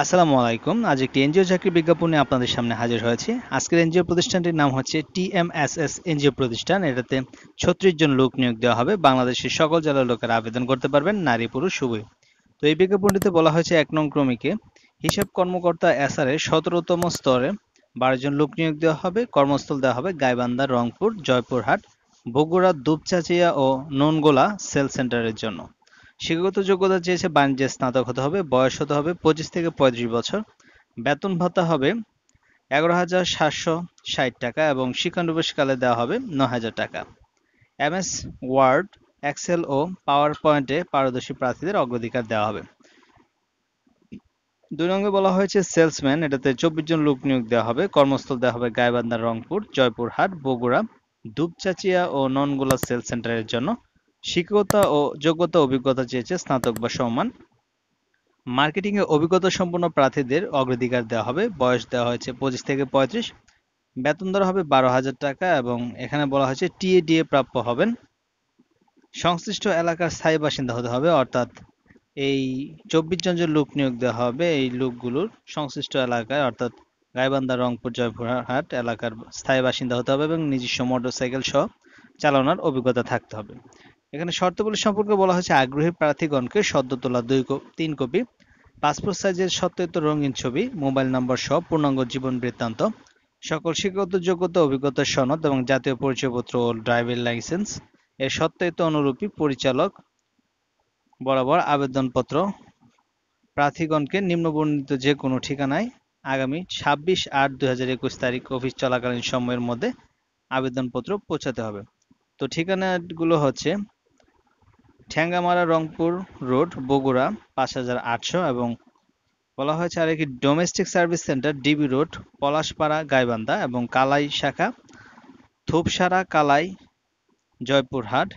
আসসালামু আলাইকুম আজ একটি এনজিও চাকরি বিজ্ঞাপনে আপনাদের সামনে হাজির হয়েছি আজকের এনজিও প্রতিষ্ঠানটির নাম হচ্ছে টিএমএসএস এনজিও প্রতিষ্ঠান এটাতে ছত্রিশ জন লোক নিয়োগ দেওয়া হবে বাংলাদেশের সকল জেলার লোকেরা আবেদন করতে পারবেন নারী পুরুষ উভয় তো এই বিজ্ঞাপনটিতে বলা হয়েছে এক নং ক্রমিকে হিসাব কর্মকর্তা এ সতেরোতম স্তরে বারো জন লোক নিয়োগ দেওয়া হবে কর্মস্থল দেওয়া হবে গাইবান্ধা রংপুর জয়পুরহাট বগুড়া দুপচাচিয়া ও ননগোলা সেল সেন্টারের জন্য শিক্ষাগত যোগ্যতা চেয়েছে বাণিজ্যে স্নাতক হতে হবে বয়স হতে হবে পঁচিশ থেকে পঁয়ত্রিশ বছর বেতন ভাতা হবে এগারো হাজার সাতশো ষাট টাকা এবং শিক্ষানুবেশকালে দেওয়া হবে ন হাজার টাকা এম এস ওয়ার্ড এক্সেল ও পাওয়ার পয়েন্টে পারদর্শী প্রার্থীদের অগ্রাধিকার দেওয়া হবে দুই নম্বরে বলা হয়েছে সেলসম্যান এটাতে চব্বিশ জন লোক নিয়োগ দেওয়া হবে কর্মস্থল দেওয়া হবে গাইবান্ধা রংপুর জয়পুরহাট বগুড়া দুপচাচিয়া ও নন গোলা সেলস সেন্টারের জন্য শিক্ষকতা ও যোগ্যতা অভিজ্ঞতা চেয়েছে স্নাতক বা সম্মান মার্কেটিং এ অভিজ্ঞতা সম্পন্ন প্রার্থীদের অগ্রাধিকার দেওয়া হবে বয়স দেওয়া হয়েছে পঁচিশ থেকে পঁয়ত্রিশ বেতন ধরা হবে বারো হাজার টাকা এবং এখানে বলা হয়েছে টিএডিএ প্রাপ্য হবেন সংশ্লিষ্ট এলাকার স্থায়ী বাসিন্দা হতে হবে অর্থাৎ এই চব্বিশ জন যে লোক নিয়োগ দেওয়া হবে এই লোকগুলোর সংশ্লিষ্ট এলাকায় অর্থাৎ গাইবান্ধা রংপুর জয়পুরহাট এলাকার স্থায়ী বাসিন্দা হতে হবে এবং নিজস্ব মোটরসাইকেল সহ চালানোর অভিজ্ঞতা থাকতে হবে এখানে শর্তগুলি সম্পর্কে বলা হয়েছে আগ্রহী প্রার্থীগণকে সদ্য তোলা দুই তিন কপি পাসপোর্ট সাইজের সত্যায়িত রঙিন ছবি মোবাইল নম্বর সহ পূর্ণাঙ্গ জীবন বৃত্তান্ত সকল শিক্ষাগত যোগ্যতা অভিজ্ঞতার সনদ এবং জাতীয় পরিচয়পত্র ও ড্রাইভিং লাইসেন্স এর সত্যায়িত অনুরূপী পরিচালক বরাবর আবেদনপত্র প্রার্থীগণকে নিম্নবর্ণিত যে কোনো ঠিকানায় আগামী ছাব্বিশ আট দুই তারিখ অফিস চলাকালীন সময়ের মধ্যে আবেদনপত্র পৌঁছাতে হবে তো ঠিকানাগুলো হচ্ছে ঠেঙ্গামারা রংপুর রোড বগুড়া পাঁচ হাজার আটশো এবং বলা হয়েছে আর একটি domestic service center DB road Palashpara Gaibandha এবং কালাই শাখা থুপসারা কালাই জয়পুরহাট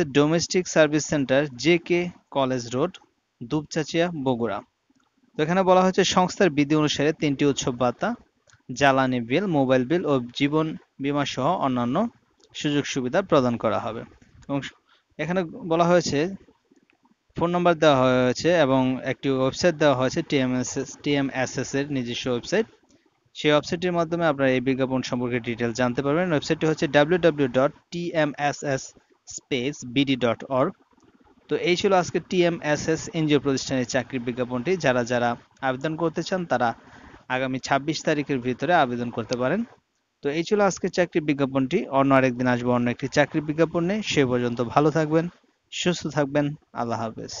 এর domestic service center J K college road Dupchanchia Bogura তো এখানে বলা হয়েছে সংস্থার বিধি অনুসারে তিনটি উৎসব ভাতা জ্বালানি বিল মোবাইল বিল ও জীবন বিমা সহ অন্যান্য সুযোগ সুবিধা প্রদান করা হবে এবং এখানে বলা হয়েছে ফোন নাম্বার দেওয়া হয়েছে এবং একটি ওয়েবসাইট দেওয়া হয়েছে টিএমএসএস টিএমএসএস এর নিজস্ব ওয়েবসাইট সেই ওয়েবসাইটের মাধ্যমে আপনারা এই বিজ্ঞাপন সম্পর্কে ডিটেল জানতে পারবেন ওয়েবসাইটটি হচ্ছে www.tmss স্পেস ডট তো এই ছিল আজকে টিএমএসএস এনজিও প্রতিষ্ঠানের চাকরির বিজ্ঞাপনটি যারা যারা আবেদন করতে চান তারা আগামী ২৬ তারিখের ভিতরে আবেদন করতে পারেন তো এই ছিল আজকে চাকরি বিজ্ঞাপনটি অন্য আরেকদিন আসবো অন্য একটি চাকরির বিজ্ঞাপন নিয়ে সে পর্যন্ত ভালো থাকবেন সুস্থ থাকবেন আল্লাহ হাফেজ